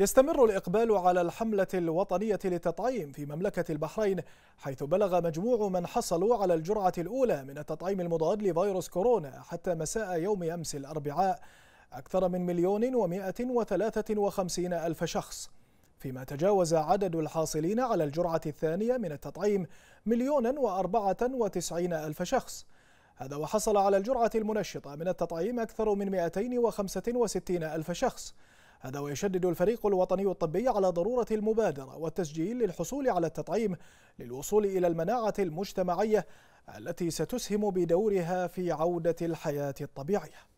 يستمر الإقبال على الحملة الوطنية للتطعيم في مملكة البحرين حيث بلغ مجموع من حصلوا على الجرعة الأولى من التطعيم المضاد لفيروس كورونا حتى مساء يوم أمس الأربعاء أكثر من مليون ومائة وثلاثة وخمسين ألف شخص فيما تجاوز عدد الحاصلين على الجرعة الثانية من التطعيم مليون وأربعة وتسعين ألف شخص هذا وحصل على الجرعة المنشطة من التطعيم أكثر من 265 ألف شخص هذا ويشدد الفريق الوطني الطبي على ضرورة المبادرة والتسجيل للحصول على التطعيم للوصول إلى المناعة المجتمعية التي ستسهم بدورها في عودة الحياة الطبيعية